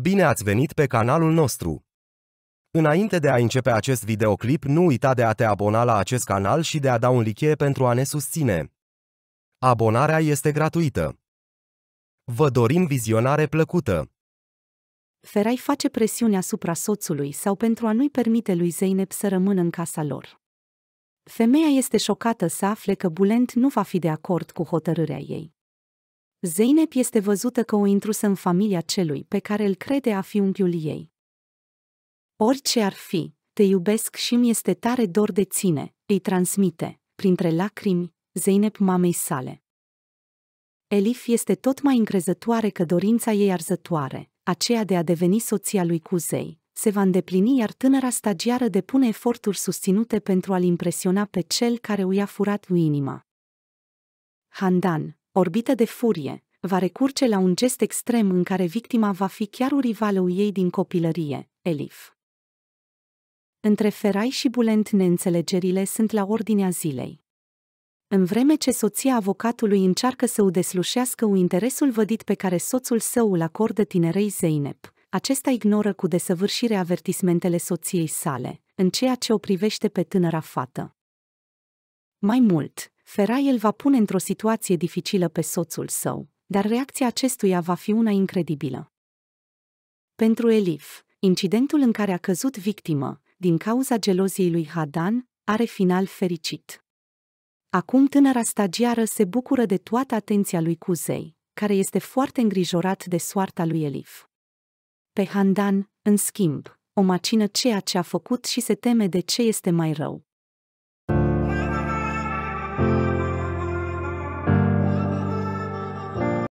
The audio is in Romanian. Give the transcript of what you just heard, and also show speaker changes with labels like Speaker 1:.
Speaker 1: Bine ați venit pe canalul nostru! Înainte de a începe acest videoclip, nu uita de a te abona la acest canal și de a da un like pentru a ne susține. Abonarea este gratuită. Vă dorim vizionare plăcută!
Speaker 2: Ferai face presiune asupra soțului sau pentru a nu-i permite lui Zeynep să rămână în casa lor. Femeia este șocată să afle că Bulent nu va fi de acord cu hotărârea ei. Zeynep este văzută că o intrusă în familia celui pe care îl crede a fi unchiul ei. Orice ar fi, te iubesc și mi este tare dor de ține, îi transmite, printre lacrimi, Zeynep mamei sale. Elif este tot mai încrezătoare că dorința ei arzătoare, aceea de a deveni soția lui Cuzei, se va îndeplini iar tânăra stagiară depune eforturi susținute pentru a-l impresiona pe cel care o i-a furat inima. Handan, orbită de furie, va recurge la un gest extrem în care victima va fi chiar o rivală ei din copilărie, Elif. Între Ferai și Bulent neînțelegerile sunt la ordinea zilei. În vreme ce soția avocatului încearcă să o deslușească un interesul vădit pe care soțul său îl acordă tinerei Zeynep, acesta ignoră cu desăvârșire avertismentele soției sale, în ceea ce o privește pe tânăra fată. Mai mult, Ferai îl va pune într-o situație dificilă pe soțul său, dar reacția acestuia va fi una incredibilă. Pentru Elif, incidentul în care a căzut victimă, din cauza geloziei lui Hadan, are final fericit. Acum tânăra stagiară se bucură de toată atenția lui Cuzei, care este foarte îngrijorat de soarta lui Elif. Pe Handan, în schimb, o macină ceea ce a făcut și se teme de ce este mai rău.